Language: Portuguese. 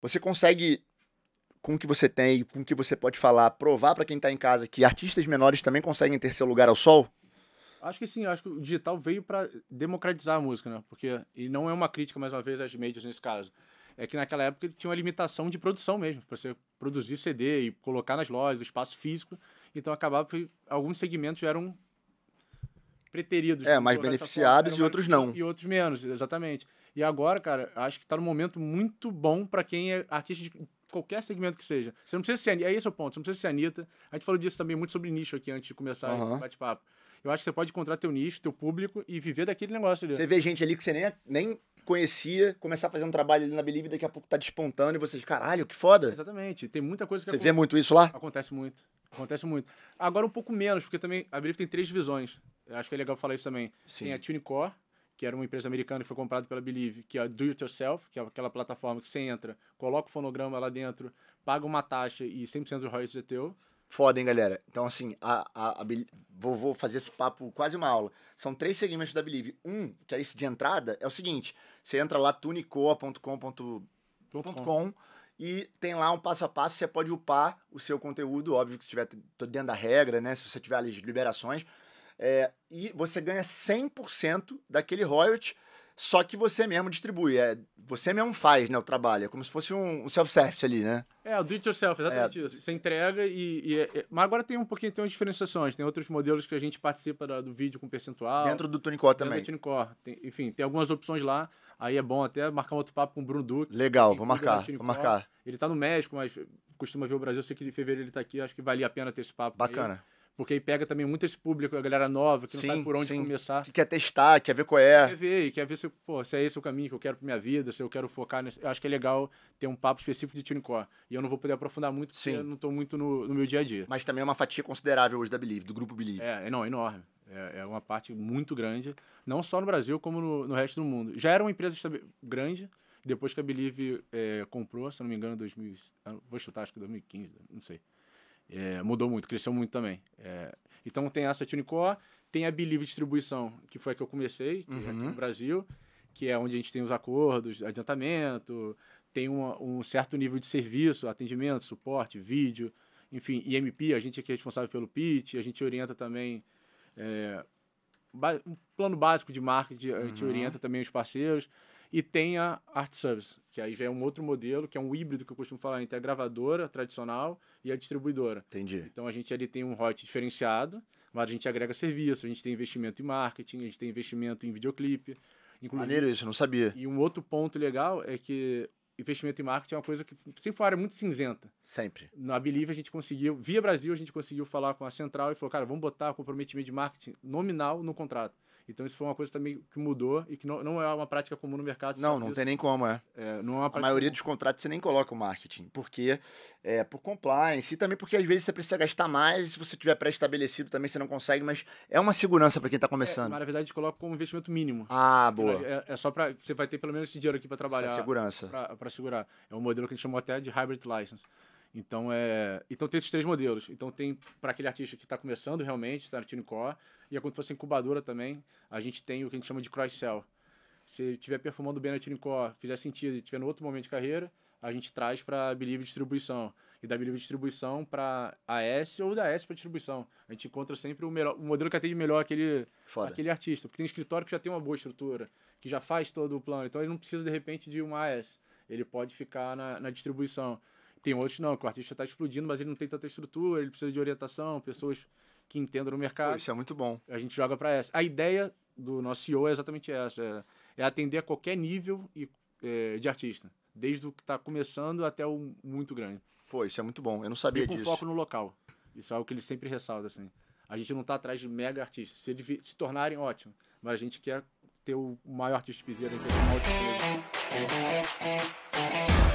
Você consegue, com o que você tem, com o que você pode falar, provar para quem está em casa que artistas menores também conseguem ter seu lugar ao sol? Acho que sim, acho que o digital veio para democratizar a música, né? Porque, e não é uma crítica, mais uma vez, às mídias nesse caso. É que naquela época tinha uma limitação de produção mesmo, para você produzir CD e colocar nas lojas, o espaço físico. Então acabava que alguns segmentos eram preteridos. É, mais beneficiados forma, e outros mais, não. E outros menos, exatamente. E agora, cara, acho que tá num momento muito bom para quem é artista de qualquer segmento que seja. Você não precisa ser Anitta, é esse o ponto, você não precisa ser Anitta. A gente falou disso também muito sobre nicho aqui antes de começar uhum. esse bate-papo. Eu acho que você pode encontrar teu nicho, teu público e viver daquele negócio ali. Você vê gente ali que você nem, nem conhecia, começar a fazer um trabalho ali na Believe, daqui a pouco tá despontando e você, caralho, que foda. Exatamente, tem muita coisa que Você acontece. vê muito isso lá? Acontece muito. Acontece muito. Agora um pouco menos, porque também a Believe tem três divisões acho que é legal falar isso também. Sim. Tem a TuneCore, que era uma empresa americana que foi comprada pela Believe, que é a Do It Yourself, que é aquela plataforma que você entra, coloca o fonograma lá dentro, paga uma taxa e 100% do royalties é teu. Foda, hein, galera? Então, assim, a, a, a Believe... vou, vou fazer esse papo quase uma aula. São três segmentos da Believe. Um, que é esse de entrada, é o seguinte: você entra lá, tunicoa.com.com e tem lá um passo a passo, você pode upar o seu conteúdo, óbvio que se estiver dentro da regra, né? Se você tiver as liberações é, e você ganha 100% daquele royalty, só que você mesmo distribui. É, você mesmo faz né, o trabalho. É como se fosse um, um self-service ali, né? É, o do it yourself, exatamente é. isso. Você entrega e, e, é, é, Mas agora tem um pouquinho, tem umas diferenciações. Tem outros modelos que a gente participa do vídeo com percentual. Dentro do Tunicor também. Dentro do Tunicor. Tem, enfim, tem algumas opções lá. Aí é bom até marcar um outro papo com o Bruno Duque. Legal, vou marcar, vou marcar. Ele tá no México, mas costuma ver o Brasil. Eu sei que em fevereiro ele tá aqui. Acho que valia a pena ter esse papo. Bacana. Aí. Porque aí pega também muito esse público, a galera nova, que sim, não sabe por onde sim. começar. Que quer testar, quer ver qual é. Quer ver, e quer ver se, pô, se é esse o caminho que eu quero para minha vida, se eu quero focar nesse. Eu acho que é legal ter um papo específico de tuning E eu não vou poder aprofundar muito, porque sim. eu não estou muito no, no, meu dia a dia. Mas também é uma fatia considerável hoje da Believe, do grupo Believe. É, é não, é enorme. É, é, uma parte muito grande, não só no Brasil, como no, no resto do mundo. Já era uma empresa grande, depois que a Believe é, comprou, se não me engano, 2000, ah, vou chutar, acho que 2015, não sei. É, mudou muito, cresceu muito também. É, então tem a Asset Unicore, tem a Believe Distribuição, que foi a que eu comecei, que uhum. é aqui uhum. no Brasil, que é onde a gente tem os acordos, adiantamento, tem uma, um certo nível de serviço, atendimento, suporte, vídeo, enfim, IMP, a gente é, é responsável pelo pitch, a gente orienta também é, um plano básico de marketing, a gente uhum. orienta também os parceiros. E tem a Art Service, que aí já é um outro modelo, que é um híbrido que eu costumo falar entre a gravadora tradicional e a distribuidora. Entendi. Então a gente ali tem um hot diferenciado, mas a gente agrega serviço, a gente tem investimento em marketing, a gente tem investimento em videoclipe. Maneiro isso, não sabia. E um outro ponto legal é que investimento em marketing é uma coisa que sempre foi uma área muito cinzenta. Sempre. Na Believe a gente conseguiu, via Brasil, a gente conseguiu falar com a central e falou, cara, vamos botar comprometimento de marketing nominal no contrato. Então isso foi uma coisa também que mudou e que não, não é uma prática comum no mercado. Não, não isso. tem nem como, é. é não é uma a maioria comum. dos contratos você nem coloca o marketing, porque é por compliance e também porque às vezes você precisa gastar mais, se você tiver pré-estabelecido também você não consegue, mas é uma segurança para quem está começando. É, na verdade, a gente coloca como investimento mínimo. Ah, boa. É, é só para você vai ter pelo menos esse dinheiro aqui para trabalhar. Essa segurança. Pra, pra para segurar. É um modelo que a gente chamou até de hybrid license. Então, é... então tem esses três modelos. Então tem para aquele artista que está começando realmente, está no Tune Core, e é quando fosse incubadora também, a gente tem o que a gente chama de cross-sell. Se estiver performando bem na Tune Core, fizer sentido e estiver no outro momento de carreira, a gente traz para a Believe Distribuição. E da Believe Distribuição para a S ou da S para distribuição. A gente encontra sempre o, melhor, o modelo que atende melhor aquele, aquele artista. Porque tem um escritório que já tem uma boa estrutura, que já faz todo o plano. Então ele não precisa, de repente, de uma AS ele pode ficar na, na distribuição. Tem outros não, que o artista está explodindo, mas ele não tem tanta estrutura, ele precisa de orientação, pessoas que entendam o mercado. isso é muito bom. A gente joga para essa. A ideia do nosso CEO é exatamente essa: é, é atender a qualquer nível e, é, de artista, desde o que está começando até o muito grande. Pô, isso é muito bom. Eu não sabia e com disso. foco no local. Isso é algo que ele sempre ressalta, assim. A gente não está atrás de mega artistas. Se eles se tornarem, ótimo. Mas a gente quer ter o maior artista de piseira internacional. Thank you.